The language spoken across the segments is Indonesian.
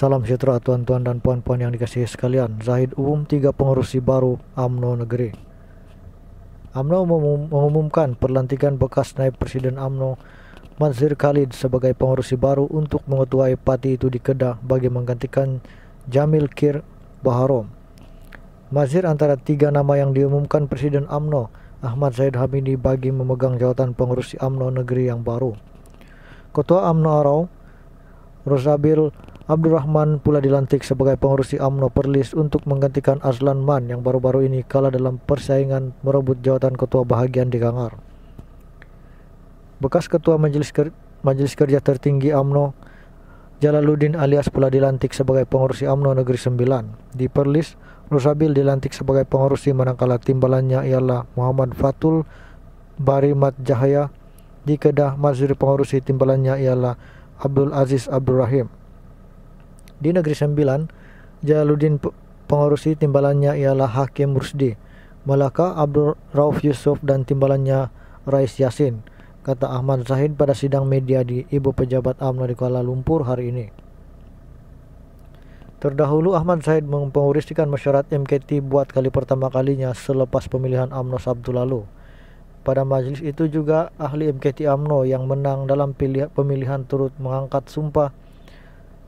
Salam sejahtera tuan-tuan dan puan-puan yang dikasihi sekalian. Zahid umum tiga pengurusi baru AMNO negeri. AMNO mengumumkan perlantikan bekas naib presiden AMNO Mazhir Khalid sebagai pengurusi baru untuk mengetuai parti itu di Kedah bagi menggantikan Jamil Kir Baharom. Mazhir antara tiga nama yang diumumkan Presiden AMNO Ahmad Zaid Hamidi bagi memegang jawatan pengurusi AMNO negeri yang baru. Ketua AMNO Arau, Rosabil Abdul Rahman pula dilantik sebagai pengurusi AMNO Perlis untuk menggantikan Azlan Man yang baru-baru ini kalah dalam persaingan merebut jawatan ketua bahagian di Gangar. Bekas ketua Majelis, Ker Majelis Kerja Tertinggi AMNO Jalaluddin alias pula dilantik sebagai pengurusi AMNO Negeri sembilan. Di Perlis, Rusabil dilantik sebagai pengurusi manakala timbalannya ialah Muhammad Fatul Barimat Jahaya. Di Kedah, Mazir pengurusi timbalannya ialah Abdul Aziz Abdul Rahim. Di Negeri Sembilan, Jaludin pengurusi timbalannya ialah Hakim Rusdi, Malaka Abdul Rauf Yusuf dan timbalannya Rais Yasin, kata Ahmad Zahid pada sidang media di Ibu Pejabat AMNO di Kuala Lumpur hari ini. Terdahulu Ahmad Zahid mempenguristikan mesyuarat MKT buat kali pertama kalinya selepas pemilihan UMNO Sabtu lalu. Pada majlis itu juga ahli MKT UMNO yang menang dalam pemilihan turut mengangkat sumpah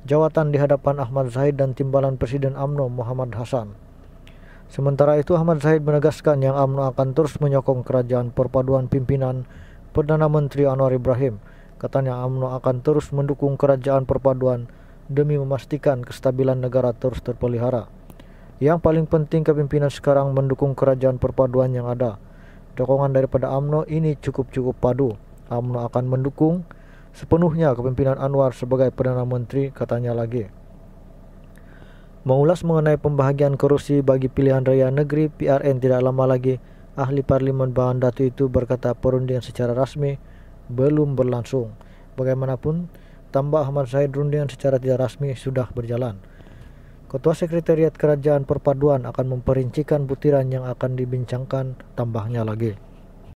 jawatan di hadapan Ahmad Zahid dan timbalan Presiden AMNO Muhammad Hasan. Sementara itu Ahmad Zahid menegaskan yang AMNO akan terus menyokong kerajaan perpaduan pimpinan Perdana Menteri Anwar Ibrahim. Katanya AMNO akan terus mendukung kerajaan perpaduan demi memastikan kestabilan negara terus terpelihara. Yang paling penting kepimpinan sekarang mendukung kerajaan perpaduan yang ada. Dukungan daripada AMNO ini cukup-cukup padu. AMNO akan mendukung sepenuhnya kepemimpinan Anwar sebagai Perdana Menteri, katanya lagi. Mengulas mengenai pembahagian kursi bagi pilihan raya negeri PRN tidak lama lagi, ahli parlimen bahan datu itu berkata perundingan secara rasmi belum berlangsung. Bagaimanapun, tambah Ahmad Said rundingan secara tidak rasmi sudah berjalan. Ketua Sekretariat Kerajaan Perpaduan akan memperincikan butiran yang akan dibincangkan tambahnya lagi.